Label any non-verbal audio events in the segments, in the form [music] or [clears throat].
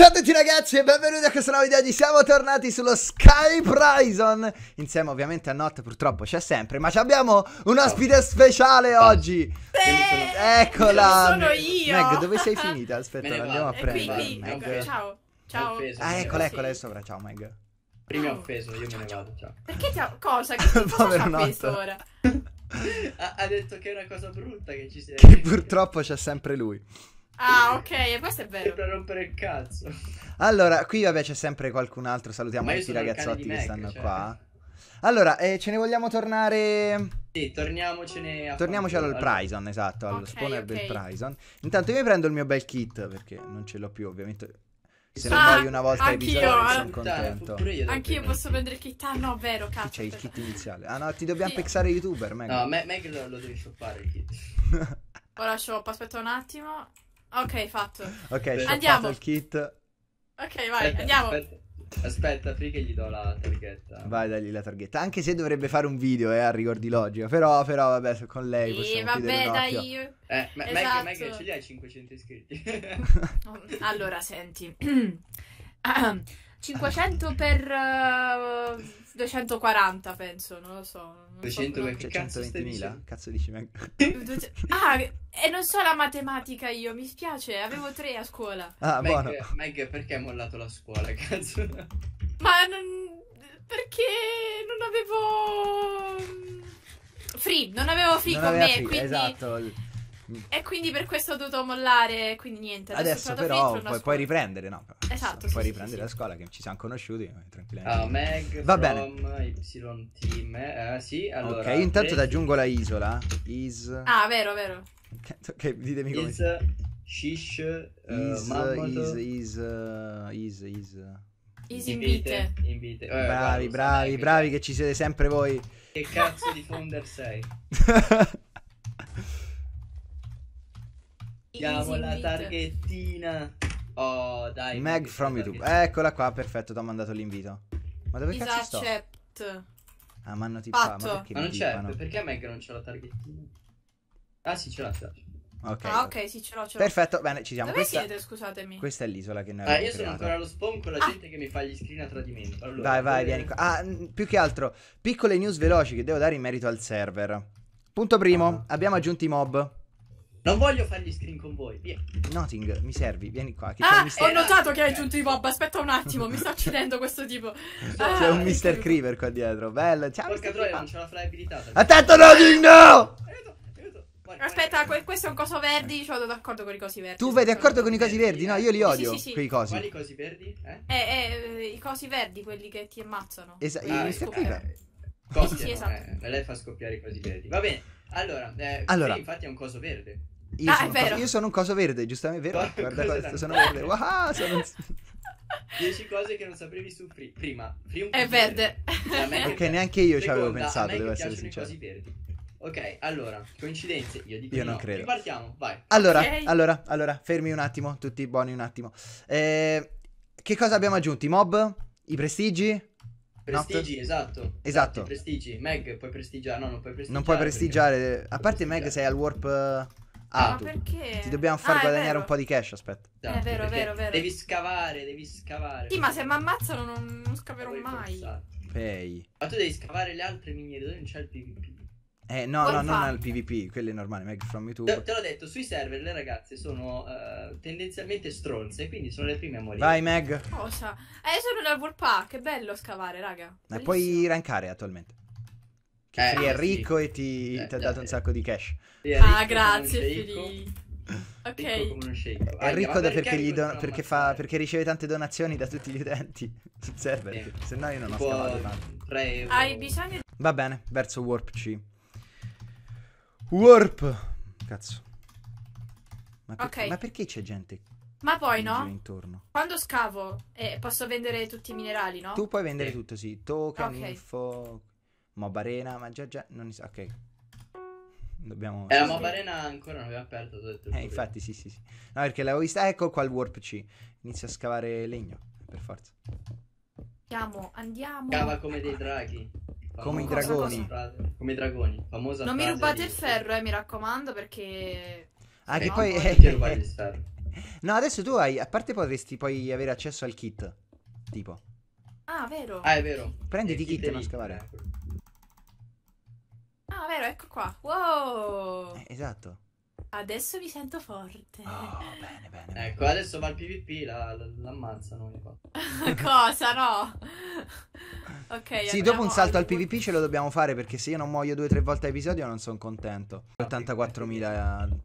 Ciao a tutti ragazzi e benvenuti a questo nuovo video, oggi siamo tornati sullo Skype Ryzen Insieme ovviamente a Not purtroppo c'è sempre, ma abbiamo un ospite speciale oggi sì, Eccola Sono io Meg dove sei finita? Aspetta andiamo a prendere qui, Meg. Ciao, ciao Ah eccola eccola è sopra, ciao Meg Prima ha offeso, io me ne vado, ciao Perché ti ha... cosa? Che cosa [laughs] [laughs] ha offeso ora? ha, detto che è una cosa brutta che ci sei Che purtroppo c'è sempre lui Ah, ok, e questo è vero. Per rompere il cazzo. Allora, qui vabbè c'è sempre qualcun altro, salutiamo tutti i ragazzotti che stanno cioè... qua. Allora, eh, ce ne vogliamo tornare... Sì, torniamocene a... Torniamoci al Prison, esatto, allo okay, spawner okay. del Prison. Intanto io mi prendo il mio bel kit, perché non ce l'ho più, ovviamente. Se ah, non voglio una volta ai bisogni, eh. sono contento. Anche io posso prendere il kit. Ah, no, vero, cazzo. C'è il kit eh. iniziale. Ah, no, ti dobbiamo sì. pexare youtuber, Meg. No, Meg lo, lo devi shoppare il kit. [laughs] Ora shop, aspetta un attimo. Ok, fatto. Ok, andiamo. il kit. Ok, vai, aspetta, andiamo. Aspetta. Aspetta, free che gli do la targhetta. Vai, dagli la targhetta. Anche se dovrebbe fare un video, eh, a rigor di logica. Però, però, vabbè, con lei sì, vabbè, dai. Eh, ma, esatto. ma, ma, che ce li hai 500 iscritti? [laughs] Oh, allora, senti. [clears throat] Ah, 500 per uh, eh, 240 penso, non lo so. Non 200 per cioè, 120.000? Cazzo dici? ah, e non so la matematica io, mi spiace, avevo 3 a scuola. Ah, Meg, buono. Meg, perché hai mollato la scuola, [laughs] cazzo? Ma non... perché non avevo... Mm, free, non avevo free non con me, free, quindi... Esatto. Mm. E quindi per questo ho dovuto mollare. Quindi niente. Adesso, adesso però puoi, puoi, riprendere, no? Adesso esatto. Puoi sì, riprendere sì, sì. la scuola che ci siamo conosciuti. Eh, tranquillamente. Ah, Meg Va bene. Y Team. Eh, sì, allora. Ok, intanto ti aggiungo la isola. Is. Ah, vero, vero. [laughs] ok, ditemi come. Is. Shish. Uh, is, Mammoth. is. Is. is. Is. is invite. invite. Eh, bravi, bravi, bravi che ci siete sempre voi. Che cazzo di founder sei? [laughs] Mettiamo la targhettina. Oh, dai. Meg from YouTube. Eccola qua, perfetto, ti ho mandato l'invito. Ma dove Is cazzo sto? Accept. Ah, mi hanno tippato. Ma, ma, non c'è, perché Meg non c'è la targhettina? Ah, sì, ce l'ha, ce l'ha. Okay, ah, ok, sì, ce l'ho, ce l'ho. Perfetto, bene, ci siamo. Dove Questa... siete, scusatemi? Questa è l'isola che noi ah, abbiamo Ah, io sono creato. ancora allo spawn con la ah. gente che mi fa gli screen a tradimento. Allora, vai, vai, vieni qua. Ah, più che altro, piccole news veloci che devo dare in merito al server. Punto primo, ah. abbiamo aggiunto i mob. Non voglio fargli screen con voi, via. Nothing, mi servi, vieni qua. Che ah, ho notato che hai aggiunto i mob. Aspetta un attimo, mi sta uccidendo questo tipo. Ah, c'è un ah, Mr. Creeper qua dietro. Bello, ciao. Porca troia, non c'è la flabilità. Attento, Nothing, no! Aiuto, aiuto. Aspetta, que questo è un coso verdi. Cioè, vado d'accordo con i cosi verdi. Tu vai d'accordo con i cosi verdi? No, io li odio. Sì, sì, sì. Quei cosi. Quali cosi verdi? Eh? Eh, eh, eh i cosi verdi, quelli che ti ammazzano. Esatto, ah, il ecco, Mr. Creeper. Eh, Coppia, sì, sì, eh, esatto. eh, lei fa scoppiare i cosi verdi. Va bene. Allora, eh, allora sì, infatti è un coso verde. Io, ah, sono, vero. io sono un coso verde, giustamente vero. Co- Guarda questo, sono verde. Wow, sono un... 10 [laughs] cose che non sapevi su free. Prima, free un è verde. verde. Cioè, [laughs] Perché neanche io ci avevo pensato, devo essere sincero. Cose verdi. Ok, allora, coincidenze, io dico Io non credo. Ripartiamo, vai. Allora, okay. allora, allora, fermi un attimo, tutti buoni un attimo. Eh, che cosa abbiamo aggiunto? I mob? I prestigi? Prestigi, Not... esatto. Esatto. Prestigi, Meg puoi prestigiare, no, non puoi prestigiare. Non puoi prestigiare, perché... a parte Meg sei al warp eh, Ah, tu. perché? Ti dobbiamo far ah, guadagnare un po' di cash, aspetta. Esatto, è vero, è vero, vero. Devi scavare, devi scavare. Sì, ma se mi ammazzano non, non scaverò mai. Pay. Ma tu devi scavare le altre miniere, dove non c'è il PvP. Eh, no, no, non al PvP, quello è normale, Meg from YouTube. Te, te l'ho detto, sui server le ragazze sono uh, tendenzialmente stronze, quindi sono le prime a morire. Vai, Meg. Cosa? Eh, sono dal Warpack, che bello scavare, raga. Ma puoi rancare attualmente. Che eh, sì, è ricco sì. e ti, eh, ti ha dato eh. un sacco di cash. ah, grazie, Fili. Ok. è ricco perché, perché, don- perché, fa, perché, riceve tante donazioni da tutti gli utenti sul server. Se no io non tipo ho scavato tanto. Hai bisogno di... Va bene, verso Warp C. Warp. Cazzo. Ma, per- Ok. ma perché c'è gente Ma poi no? intorno? Quando scavo eh, posso vendere tutti i minerali, no? Tu puoi vendere Sì. tutto, sì. Token, Ok. info, mob arena, ma già già non so. Ok. Dobbiamo Eh, la Mob Arena ancora non aveva aperto, detto. Eh, infatti, sì, sì, sì. No, perché l'avevo vista. Ecco qua il warp C. Inizia a scavare legno, per forza. Andiamo, andiamo. Cava come dei draghi. Come i dragoni. Cosa? Come i dragoni. Famosa non mi rubate il ferro, eh, mi raccomando, perché... Ah, che no, poi... [laughs] Eh, no, adesso tu hai... A parte potresti poi avere accesso al kit. Tipo. Ah, vero. Ah, è vero. Prenditi eh, kit e non scavare. Eh, ah, vero, ecco qua. Wow! Eh, esatto. Adesso mi sento forte. Oh, bene, bene, bene. Ecco, adesso va il PvP, la, la, l'ammazzano. [laughs] Cosa? No. ok. Sì, dopo un salto al PvP ce lo dobbiamo fare perché se io non muoio due o tre volte a episodio non sono contento. 84.000...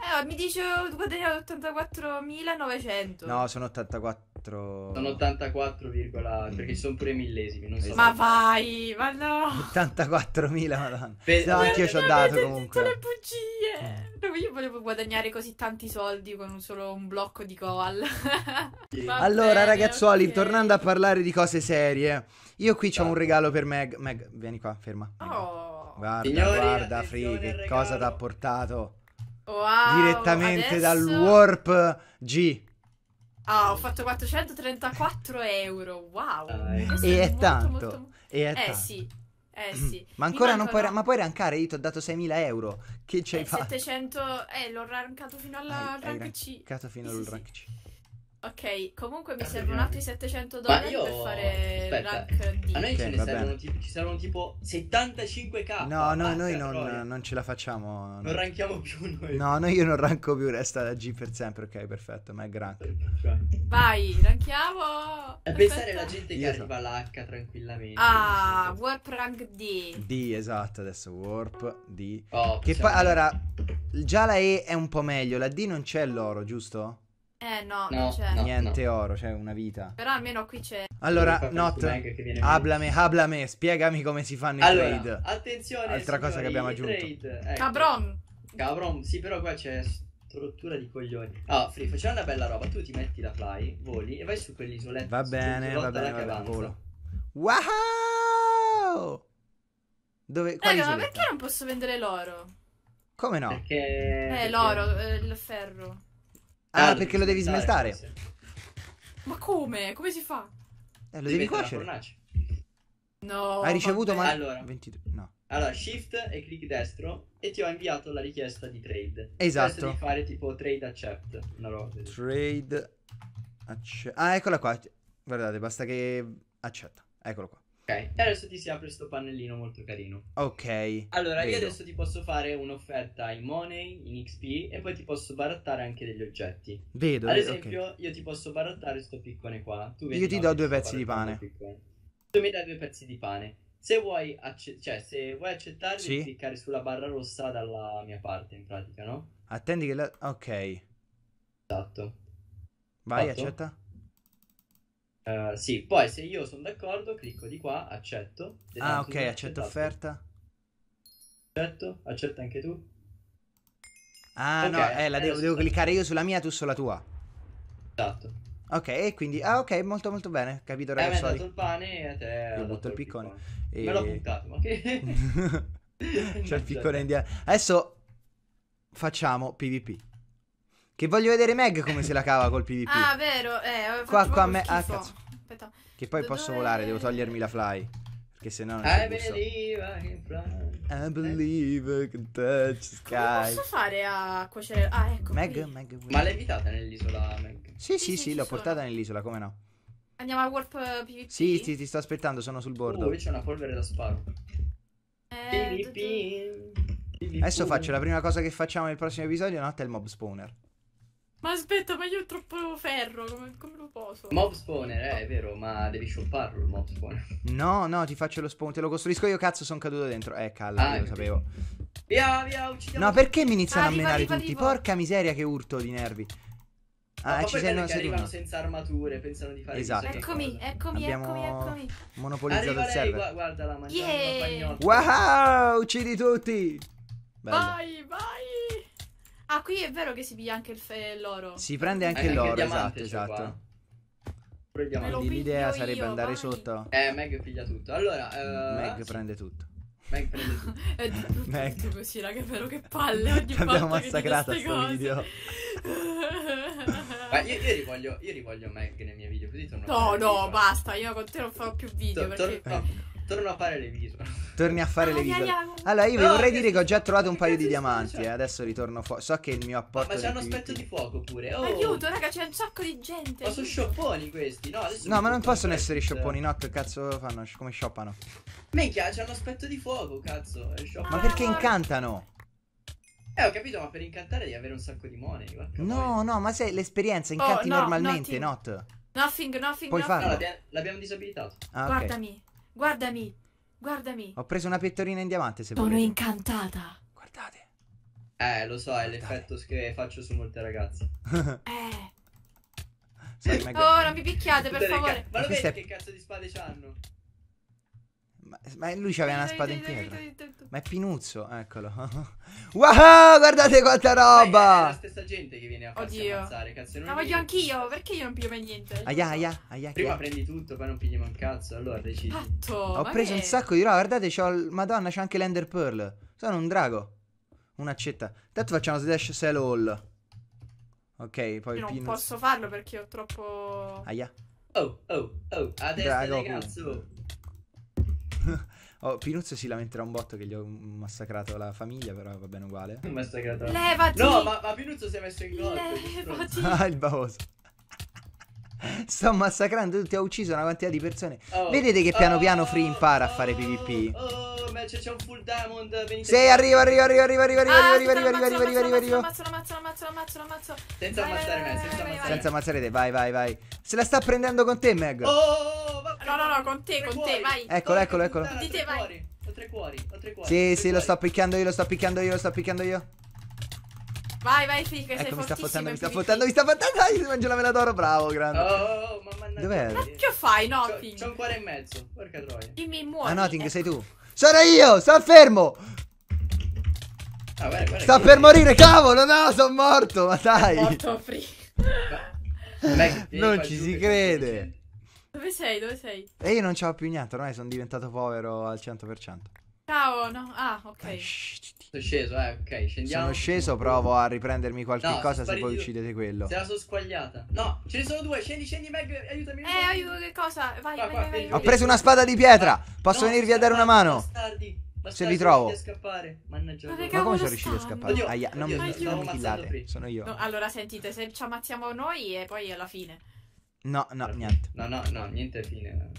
Eh, mi dice guadagnavo 84.900. No, sono 84. 84. Sono 84, mm. perché sono pure millesimi. Non so esatto. Ma vai, ma no. 84.000, madonna. Pe- no, anche io ci ho dato comunque. le bugie. No, eh. io volevo guadagnare così tanti soldi con solo un blocco di goal. [laughs] allora, bene, ragazzuoli, okay. tornando a parlare di cose serie, io qui sì. ho un esatto. regalo per Meg. Meg, vieni qua, ferma. Oh. Guarda, Signori, guarda, Free, che cosa ti ha portato. Wow, direttamente adesso... dal Warp G. Ah, ho fatto 434 euro. Wow. e è, è molto, tanto. Molto, molto... E è eh tanto. sì. Eh mm. sì. Ma ancora non puoi, ma puoi rankare? Io ti ho dato 6.000 euro. Che c'hai eh, fatto? 700, eh, l'ho rankato fino al rank C. rankato C. fino sì, al sì. rank C. Ok, comunque mi servono altri 700 dollari io... per fare Aspetta. rank D. A noi okay, ce ne servono, tipo, ci servono tipo 75k. No, no, noi non, non, ce la facciamo. Non no. ranchiamo più noi. No, noi io non ranco più, resta la G per sempre, ok, perfetto, ma è rank. Vai, ranchiamo. E pensare alla gente che io arriva so. all'H tranquillamente. Ah, warp rank D. D, esatto, adesso warp D. Oh, che poi, allora, già la E è un po' meglio, la D non c'è l'oro, giusto? Eh no, no non c'è. No, Niente no. oro, c'è cioè una vita. Però almeno qui c'è. Allora, Not, hablame, hablame, spiegami come si fanno allora, i trade. Attenzione, altra signori, cosa che abbiamo aggiunto. ecco. Cabron. Cabron, sì, però qua c'è struttura di coglioni. Ah, Free, facciamo una bella roba. Tu ti metti la fly, voli e vai su quell'isoletta. Va bene, va bene, va bene, volo. Wow! Dove, Raga, ma perché non posso vendere l'oro? Come no? Perché... Eh, l'oro, eh, il ferro. Ah, ah perché lo devi smeltare. Sì. Ma come? Come si fa? Eh, lo devi, devi cuocere. No. Hai ricevuto ma... Allora. 22. No. Allora, shift e clic destro e ti ho inviato la richiesta di trade. Esatto. Adesso devi fare tipo trade accept, una roba. Trade accept. Ah, eccola qua. Guardate, basta che accetta. Eccolo qua. Ok, adesso ti si apre questo pannellino molto carino. Ok. Allora, vedo. io adesso ti posso fare un'offerta in money, in XP e poi ti posso barattare anche degli oggetti. Vedo. Ad eh, esempio, okay. io ti posso barattare questo piccone qua. Tu vedi, io ti do due pezzi di pane. Tu mi dai due pezzi di pane. Se vuoi, acce- cioè, se vuoi accettarli, sì. cliccare sulla barra rossa dalla mia parte, in pratica, no? Attendi che la... Ok. Esatto. Vai, Fatto? accetta. Uh, sì, poi se io sono d'accordo clicco di qua, accetto. Ah esatto, ok, accetto esatto. offerta. Accetto, accetta anche tu. Ah okay, no, eh, la devo, devo cliccare io sulla mia, tu sulla tua. Esatto. Ok, e quindi, ah ok, molto molto bene, capito ragazzi. Eh, mi hai dato il pane e a te Io ho dato il piccone. piccone. E... Me l'ho puntato, ma che... [laughs] C'è il piccone indiano. Adesso facciamo PvP. Che voglio vedere Meg come se la cava col PvP. Ah, vero, eh, Qua, qua a me... Ah, cazzo. Aspetta. Che poi Dove... posso volare, devo togliermi la fly. Perché se no... I believe I can fly. I believe I can touch the sky. Come posso fare a cuocere... Ah, ecco Meg, qui. Meg... Ma l'hai evitata nell'isola, Meg? Sì, sì, sì, sì l'ho portata nell'isola, come no? Andiamo a warp PvP? Eh, sì, ti, ti sto aspettando, sono sul bordo. Oh, c'è una polvere da sparo. Eh, PvP. Adesso faccio la prima cosa che facciamo nel prossimo episodio, notte il mob spawner. Ma aspetta, ma io ho troppo ferro, come, come lo posso? Mob spawner, eh, è vero, ma devi shopparlo il mob spawner. No, no, ti faccio lo spawn, te lo costruisco io, cazzo, sono caduto dentro. Eh, calla, ah, lo sapevo. Via, via, uccidiamo. No, perché mi iniziano arriva, ah, a menare arriva, tutti? Arriva. Porca miseria che urto di nervi. Ah, ma ah, ci sei non arrivano senza armature, pensano di fare esatto. Eccomi, eccomi, Abbiamo eccomi, eccomi. Monopolizzato arriva il server. Gu guarda la mangiata, yeah. Wow, uccidi tutti. Bello. Vai, vai. Ah, qui è vero che si piglia anche fe- l'oro. Si prende anche eh, l'oro, anche esatto, esatto. Quindi l'idea sarebbe io, andare vai. sotto. Eh, Meg piglia tutto. Allora, uh, Meg sì. prende tutto. Meg prende tutto. [laughs] è tutto, così, raga, è vero che palle Abbiamo massacrato questo video. [laughs] Ma io, io, rivoglio, io rivoglio Meg nei miei video, così torno No, no, basta, io con te non farò più video, to- perché... To- no. Torno a fare le visual. Torni a fare ah, le visual. Allora, io vi no, vorrei dire che ho già trovato un paio di diamanti. Eh. Adesso ritorno fuori. So che il mio apporto. Ma, ma c'è uno aspetto di fuoco pure. Oh. Aiuto, raga, c'è un sacco di gente. Ma sono sciopponi questi. No, no ma non possono essere sciopponi. No, che cazzo fanno? Come shoppano? Minchia, c'è uno aspetto di fuoco, cazzo. È Ah, ma perché no. incantano? Eh, ho capito, ma per incantare devi avere un sacco di money. No, voi. no, ma se l'esperienza oh, incanti oh, no, normalmente, not. Nothing, nothing, Puoi nothing. farlo. No, l'abbiamo disabilitato. Ah, okay. Guardami. Guardami, guardami. Ho preso una pettorina in diamante, se Sono volete. incantata. Guardate. Eh, lo so, è l'effetto che faccio su molte ragazze. [laughs] eh. Sai, oh, non mi picchiate, per favore. Ca- ma lo vedi è... che cazzo di spade c'hanno? Ma, lui c'aveva una spada in pietra. Ma è Pinuzzo, eccolo. [laughs] wow, guardate quanta roba! È la stessa gente che viene a farsi ammazzare, cazzo. Ma voglio anch'io, perché io non piglio mai niente? Aia, aia, aia. Prima prendi tutto, poi non pigli mai un cazzo, allora decidi. Fatto, Ho preso un sacco di roba, guardate, c'ho Madonna, c'è anche l'Ender Pearl. Sono un drago. Un'accetta. Tanto facciamo slash sell all. Ok, poi Io non Pinus. posso farlo perché ho troppo... Aia. Oh, oh, oh, a destra, Drago, [laughs] oh, Pinuzzo si lamenterà un botto che gli ho massacrato la famiglia, però va bene uguale. Eh. Massacrato. Levati! No, ma, ma Pinuzzo si è messo in gol. [laughs] Ah, il bavoso. Sto massacrando tutti, ho ucciso una quantità di persone. Oh. Vedete che piano oh, piano Free impara a fare PvP. Oh, oh ma c'è un full diamond. Venite sì, arrivo, arrivo, arrivo, arrivo, arrivo, arrivo, ah, arrivo, arrivo, arrivo, arrivo, arrivo, arrivo. Ammazzo, ammazzo, ammazzo, ammazzo, ammazzo. Senza ammazzare me, senza ammazzare. Senza ammazzare te, vai, vai, vai. Se la sta prendendo con te, Meg. Oh! No, no, no, con te, con cuori. te, vai. Eccolo, eccolo, eccolo. Di te, vai. Ho tre cuori, ho tre cuori. Sì, sì, lo sto picchiando io, lo sto picchiando io, lo sto picchiando io. Vai, vai, Flick, ecco, sei mi sta fottendo, mi sta fottendo, mi sta fottendo, dai, si mangia la mela d'oro, bravo, grande. Oh, mamma mia. Dov'è? Ma che fai, Nothing? C'ho un cuore e mezzo, porca troia. Dimmi, muori. Ah, Nothing, sei tu. Sono io, sto fermo. Ah, guarda, guarda sta per è... morire, cavolo, no, sono morto, ma dai. Morto free. non ci si crede. Dove sei? Dove sei? E io non c'ho più niente, ormai sono diventato povero al 100%. Ciao, no. Ah, ok. Eh, sono sceso, eh, ok, scendiamo. Sono sceso, provo a riprendermi qualche no, cosa se voi uccidete quello. Se la sono squagliata. No, ce ne sono due, scendi, scendi, Meg, aiutami. Eh, aiutami. aiuto, che cosa? Vai, qua, vai, qua, vai, vai, Ho preso una spada di pietra, ah, posso no, venirvi a dare una mano? Bastardi. se li trovo. Ma, come sono riuscito a scappare? Oddio, Aia, non, oddio, mi, non mi killate, sono io. No, allora sentite, se ci ammazziamo noi e poi alla fine. No, no, niente. No, no, no, niente, è fine.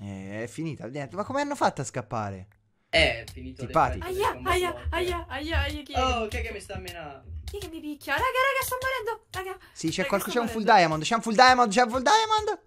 Eh, è finita, niente. Ma come hanno fatto a scappare? Eh, è finito Simpatico. Aia, aia, aia, aia, aia, chi è? Oh, chi è che mi sta menando? Chi è che mi picchia? Raga, raga, sto morendo, raga. Sì, c'è qualcuno, c'è un full diamond, c'è un full diamond, c'è un full diamond.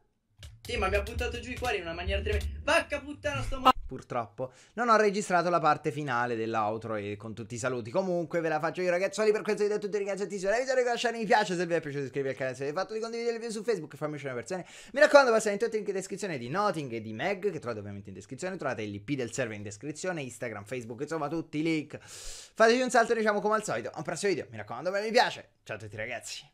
Sì, ma mi ha buttato giù i cuori in una maniera tremenda. Vacca puttana, sto morendo purtroppo non ho registrato la parte finale dell'outro e con tutti i saluti. Comunque ve la faccio io ragazzoli per questo video a tutti ragazzettissimi. La video lasciare mi piace se vi è piaciuto iscrivervi al canale se avete fatto di condividere il video su Facebook e farmi una versione. Mi raccomando passate in tutti i link in descrizione di Noting e di Meg che trovate ovviamente in descrizione. Trovate l'IP del server in descrizione, Instagram, Facebook, insomma tutti i link. Fateci un salto diciamo come al solito. A un prossimo video. Mi raccomando, mi piace. Ciao a tutti ragazzi.